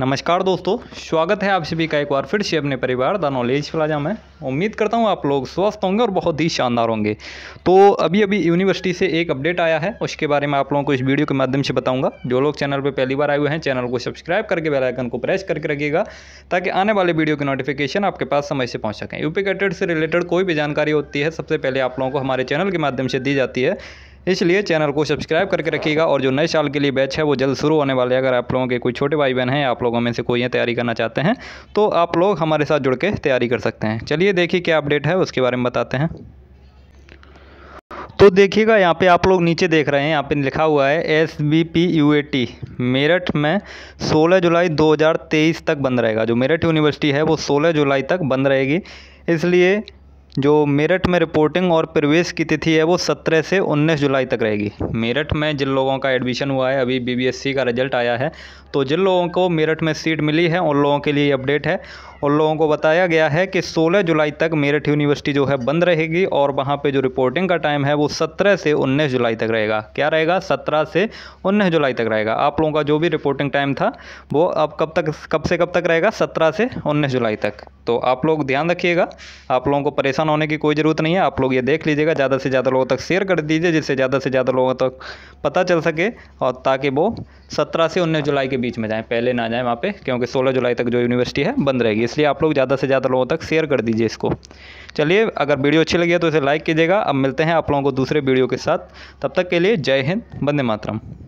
नमस्कार दोस्तों स्वागत है आप सभी का एक बार फिर से अपने परिवार द नॉलेज प्लाजा में उम्मीद करता हूँ आप लोग स्वस्थ होंगे और बहुत ही शानदार होंगे तो अभी अभी यूनिवर्सिटी से एक अपडेट आया है उसके बारे में आप लोगों को इस वीडियो के माध्यम से बताऊंगा जो लोग चैनल पर पहली बार आए हुए हैं चैनल को सब्सक्राइब करके बेलाइकन को प्रेस करके रखिएगा ताकि आने वाले वीडियो की नोटिफिकेशन आपके पास समय से पहुँच सकें यूपी कैटेड से रिलेटेड कोई भी जानकारी होती है सबसे पहले आप लोगों को हमारे चैनल के माध्यम से दी जाती है इसलिए चैनल को सब्सक्राइब करके रखिएगा और जो नए साल के लिए बैच है वो जल्द शुरू होने वाले हैं अगर आप लोगों के कोई छोटे भाई बहन हैं आप लोगों में से कोई ये तैयारी करना चाहते हैं तो आप लोग हमारे साथ जुड़ के तैयारी कर सकते हैं चलिए देखिए क्या अपडेट है उसके बारे में बताते हैं तो देखिएगा यहाँ पे आप लोग नीचे देख रहे हैं यहाँ पे लिखा हुआ है S B P U A T Meerut में 16 जुलाई 2023 तक बंद रहेगा जो मेरठ यूनिवर्सिटी है वो 16 जुलाई तक बंद रहेगी इसलिए जो मेरठ में रिपोर्टिंग और प्रवेश की तिथि है वो 17 से 19 जुलाई तक रहेगी मेरठ में जिन लोगों का एडमिशन हुआ है अभी बीबीएससी का रिजल्ट आया है तो जिन लोगों को मेरठ में सीट मिली है उन लोगों के लिए अपडेट है उन लोगों को बताया गया है कि 16 जुलाई तक मेरठ यूनिवर्सिटी जो है बंद रहेगी और वहाँ पर जो रिपोर्टिंग का टाइम है वो सत्रह से उन्नीस जुलाई तक रहेगा क्या रहेगा सत्रह से उन्नीस जुलाई तक रहेगा आप लोगों का जो भी रिपोर्टिंग टाइम था वो अब कब तक कब से कब तक रहेगा सत्रह से उन्नीस जुलाई तक तो आप लोग ध्यान रखिएगा आप लोगों को परेशान परेशान होने की कोई ज़रूरत नहीं है आप लोग ये देख लीजिएगा ज़्यादा से ज़्यादा लोगों तक शेयर कर दीजिए जिससे ज़्यादा से ज़्यादा लोगों तक पता चल सके और ताकि वो सत्रह से उन्नीस जुलाई के बीच में जाएँ पहले ना जाएँ वहाँ पर क्योंकि सोलह जुलाई तक जो यूनिवर्सिटी है बंद रहेगी इसलिए आप लोग ज़्यादा से ज़्यादा लोगों तक शेयर कर दीजिए इसको चलिए अगर वीडियो अच्छी लगी तो इसे लाइक कीजिएगा अब मिलते हैं आप लोगों को दूसरे वीडियो के साथ तब तक के लिए जय हिंद बंदे मातरम